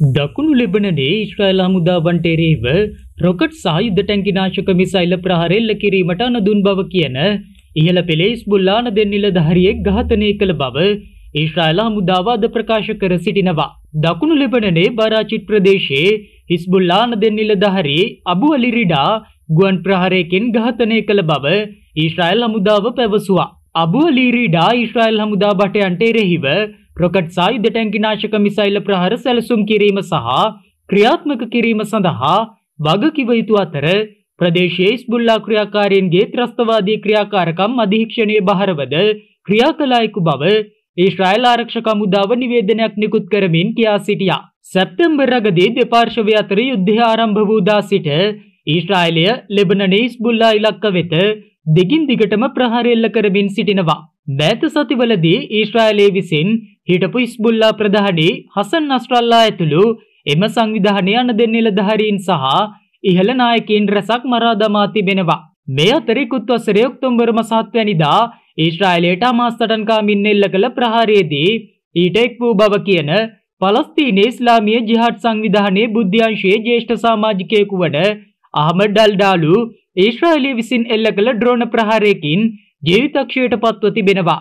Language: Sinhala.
දකුණු ලෙබනනේ ඉශ්‍රයිල් හමුදාවන්ට එරෙහිව රොකට් සායුධ ටැංකි නාශක මිසයිල ප්‍රහාර එල්ල කිරීමට අනදුන් බව කියන ඉහළ පෙළේ ඉස්බුල්ලාන දෙන්නිලධාරියෙක් ඝාතනය කළ බව ඉශ්‍රයිල් හමුදාව අද ප්‍රකාශ කර සිටිනවා. දකුණු ලෙබනනේ බරාචිත් ප්‍රදේශයේ හිස්බුල්ලාන දෙන්නිලධාරි අබු අලිරිඩා ගුවන් ප්‍රහාරයකින් ඝාතනය කළ බව ඉශ්‍රයිල් හමුදාව පැවසුවා. අබු අලිරිඩා ඉශ්‍රයිල් හමුදා බටයන්ට එරෙහිව රොකට් සායුධ ටැංකි නාශක මිසයිල ප්‍රහර සැලසුම් කිරීම සහ ක්‍රියාත්මක කිරීම සඳහා වගකිව යුතු අතර ප්‍රදේශයේ ඉස්බුල්ලා ක්‍රියාකාරීන්ගේ ත්‍රස්තවාදී ක්‍රියාකාරකම් අධීක්ෂණයේ බහරවද ක්‍රියා කළායකු බව ඊශ්‍රායල් ආරක්ෂක හමුදාව නිවේදනයක් නිකුත් කරමින් කියා සිටියා. සැප්තැම්බර් අගදී දෙපාර්ශවය අතර යුද්ධය ආරම්භ වූදා සිට ඊශ්‍රායලය ලෙබනනේ ඉස්බුල්ලා ඉලක්ක වෙත දිගින් දිගටම ප්‍රහාර එල්ල කරමින් සිටිනවා. මෑත සතිවලදී ඊශ්‍රායලයේ විසින් හිටපු ඉස්බුල්ලා ප්‍රධානි හසන් නස්ට්‍රල්ලා ඇතුළු එම සංවිධානය අන දෙන්න නිලධහරීන් සහ ඉහළ නායකින් රැසක් මරාදමා තිබෙනවා. මේ අතරිකුත් වසරේ ඔක්තොම්බර් මසාත්වැනිදා ඊශ්‍රායිලයට අමාස්තටන්කාමින් එල්ල කළ ප්‍රහාරයේදී ඊට එක් වූ බව කියන පලස්තීනයේ ඉස්ලාමිය ජිහාට් සංවිධානයේ බුද්ධ්‍යංශයේ ජේෂ්ඨ සාමාජිකයෙකු වන අහමඩ් ඩල්ඩාලු ඊශ්‍රායිලය විසින් එල්ල කළ ඩ්‍රෝණ ප්‍රහාරයකින් ජීවිතක්ෂයට පත්ව තිබෙනවා.